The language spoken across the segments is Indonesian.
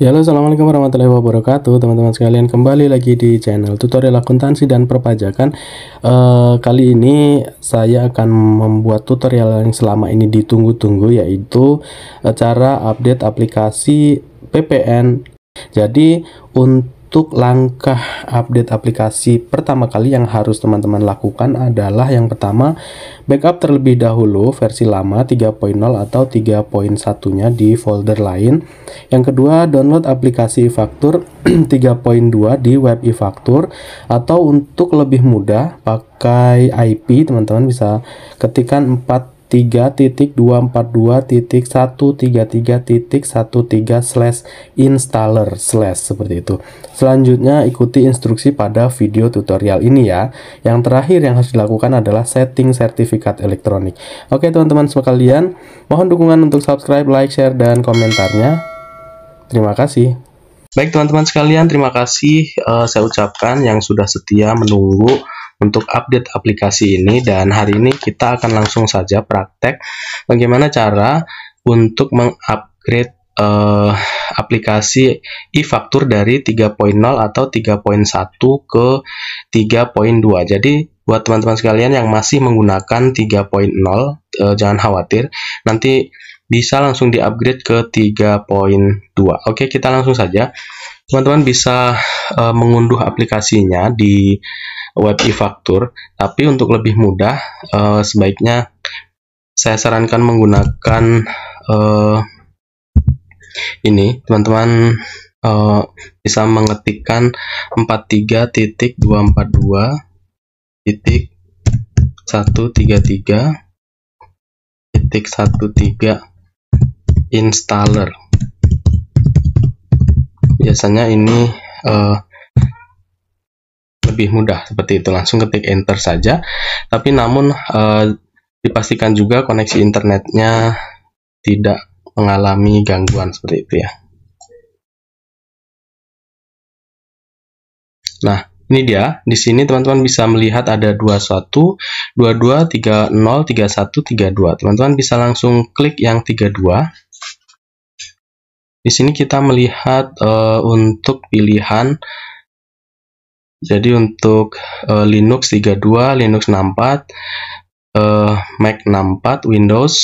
Ya, halo assalamualaikum warahmatullahi wabarakatuh teman-teman sekalian kembali lagi di channel tutorial akuntansi dan perpajakan e, kali ini saya akan membuat tutorial yang selama ini ditunggu-tunggu yaitu eh, cara update aplikasi PPN jadi untuk untuk langkah update aplikasi pertama kali yang harus teman-teman lakukan adalah yang pertama backup terlebih dahulu versi lama 3.0 atau 3.1 nya di folder lain yang kedua download aplikasi e-faktur 3.2 di web e-faktur atau untuk lebih mudah pakai IP teman-teman bisa ketikkan 4 3.242.133.13 slash installer slash seperti itu. Selanjutnya ikuti instruksi pada video tutorial ini ya. Yang terakhir yang harus dilakukan adalah setting sertifikat elektronik. Oke teman-teman sekalian, mohon dukungan untuk subscribe, like, share, dan komentarnya. Terima kasih. Baik teman-teman sekalian, terima kasih uh, saya ucapkan yang sudah setia menunggu untuk update aplikasi ini dan hari ini kita akan langsung saja praktek bagaimana cara untuk mengupgrade uh, aplikasi e-faktur dari 3.0 atau 3.1 ke 3.2. Jadi buat teman-teman sekalian yang masih menggunakan 3.0 uh, eh, jangan khawatir nanti bisa langsung di-upgrade ke 3.2. Oke, kita langsung saja. Teman-teman bisa uh, mengunduh aplikasinya di web e-faktur. Tapi untuk lebih mudah, uh, sebaiknya saya sarankan menggunakan uh, ini, teman-teman uh, bisa mengetikkan 43 titik 133 titik 13 installer biasanya ini uh, lebih mudah seperti itu langsung ketik enter saja tapi namun eh, dipastikan juga koneksi internetnya tidak mengalami gangguan seperti itu ya nah ini dia, di sini teman-teman bisa melihat ada 21, 22, 30, 31, 32. Teman-teman bisa langsung klik yang 32. Di sini kita melihat uh, untuk pilihan jadi untuk uh, Linux 32, Linux 64, uh, eh, Mac 64, Windows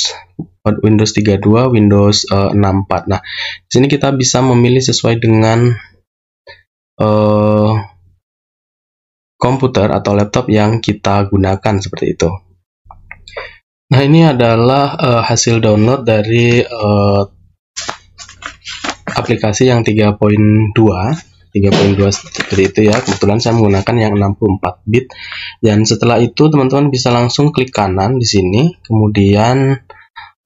eh, Windows 32, Windows uh, 64. Nah, di sini kita bisa memilih sesuai dengan uh, komputer atau laptop yang kita gunakan seperti itu. Nah, ini adalah uh, hasil download dari uh, aplikasi yang 3.2 3.2 seperti itu ya kebetulan saya menggunakan yang 64 bit dan setelah itu teman-teman bisa langsung klik kanan di sini kemudian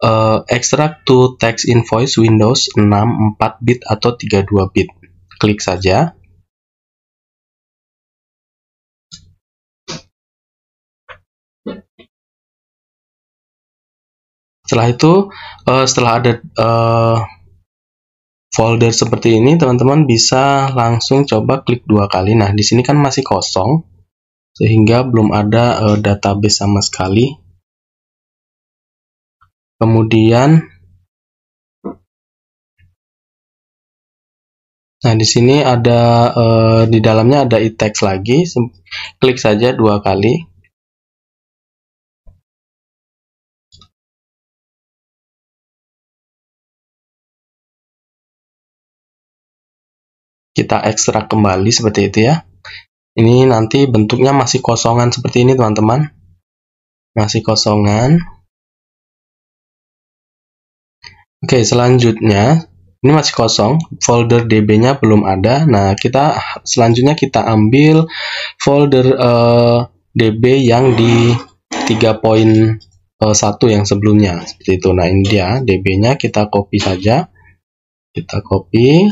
uh, extract to text invoice Windows 64 bit atau 32 bit klik saja setelah itu uh, setelah ada uh, folder seperti ini, teman-teman bisa langsung coba klik dua kali. Nah, di sini kan masih kosong, sehingga belum ada uh, database sama sekali. Kemudian, nah di sini ada uh, di dalamnya ada e-text lagi, klik saja dua kali. kita ekstrak kembali seperti itu ya. Ini nanti bentuknya masih kosongan seperti ini teman-teman. Masih kosongan. Oke, selanjutnya ini masih kosong, folder DB-nya belum ada. Nah, kita selanjutnya kita ambil folder uh, eh, DB yang di 3.1 eh, yang sebelumnya seperti itu. Nah, ini dia DB-nya kita copy saja. Kita copy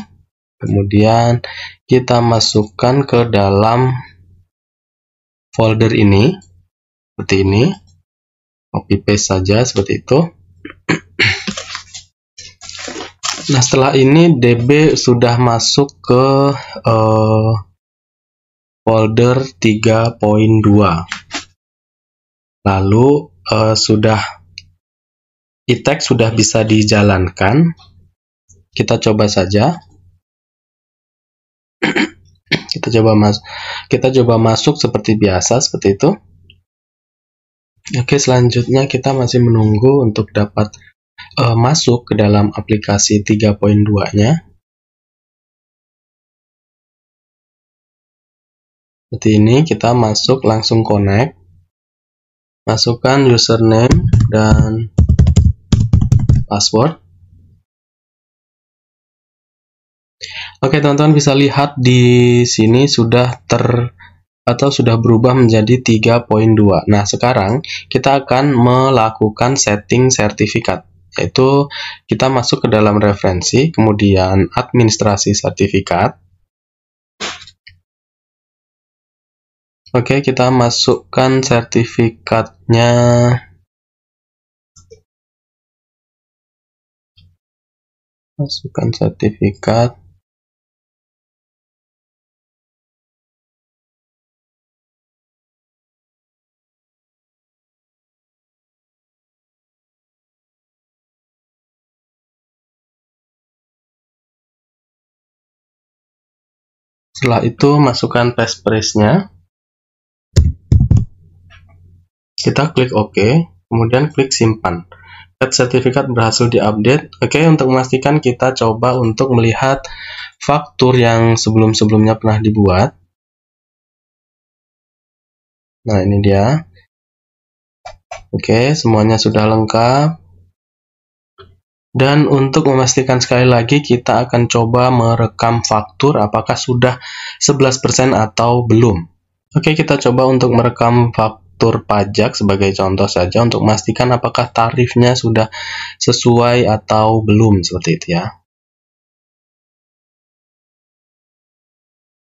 kemudian kita masukkan ke dalam folder ini seperti ini copy paste saja seperti itu nah setelah ini db sudah masuk ke eh, folder 3.2 lalu eh, sudah e text sudah bisa dijalankan kita coba saja kita coba mas kita coba masuk seperti biasa seperti itu oke selanjutnya kita masih menunggu untuk dapat uh, masuk ke dalam aplikasi 3.2 nya seperti ini kita masuk langsung connect masukkan username dan password Oke, teman-teman bisa lihat di sini sudah ter atau sudah berubah menjadi 3.2. Nah, sekarang kita akan melakukan setting sertifikat yaitu kita masuk ke dalam referensi, kemudian administrasi sertifikat. Oke, kita masukkan sertifikatnya. Masukkan sertifikat. Setelah itu masukkan passphrase nya Kita klik OK, kemudian klik simpan. Cat sertifikat berhasil diupdate. Oke, untuk memastikan kita coba untuk melihat faktur yang sebelum-sebelumnya pernah dibuat. Nah, ini dia. Oke, semuanya sudah lengkap. Dan untuk memastikan sekali lagi kita akan coba merekam faktur apakah sudah 11% atau belum. Oke, kita coba untuk merekam faktur pajak sebagai contoh saja untuk memastikan apakah tarifnya sudah sesuai atau belum seperti itu ya.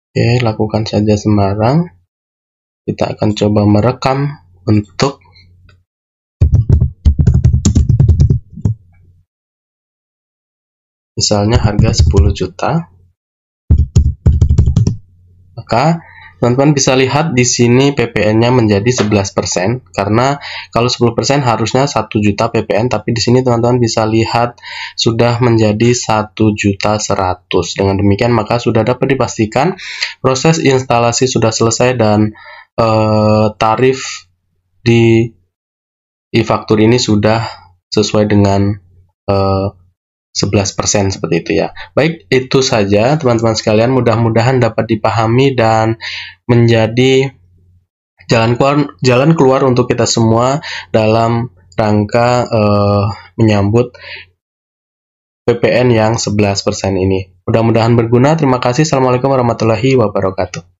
Oke, lakukan saja sembarang. Kita akan coba merekam untuk misalnya harga 10 juta. Maka teman-teman bisa lihat di sini PPN-nya menjadi 11% karena kalau 10% harusnya 1 juta PPN tapi di sini teman-teman bisa lihat sudah menjadi 1 juta 100. Dengan demikian maka sudah dapat dipastikan proses instalasi sudah selesai dan e, tarif di e-faktur ini sudah sesuai dengan e, 11% seperti itu ya. Baik, itu saja teman-teman sekalian. Mudah-mudahan dapat dipahami dan menjadi jalan keluar jalan keluar untuk kita semua dalam rangka uh, menyambut PPN yang 11% ini. Mudah-mudahan berguna. Terima kasih. Assalamualaikum warahmatullahi wabarakatuh.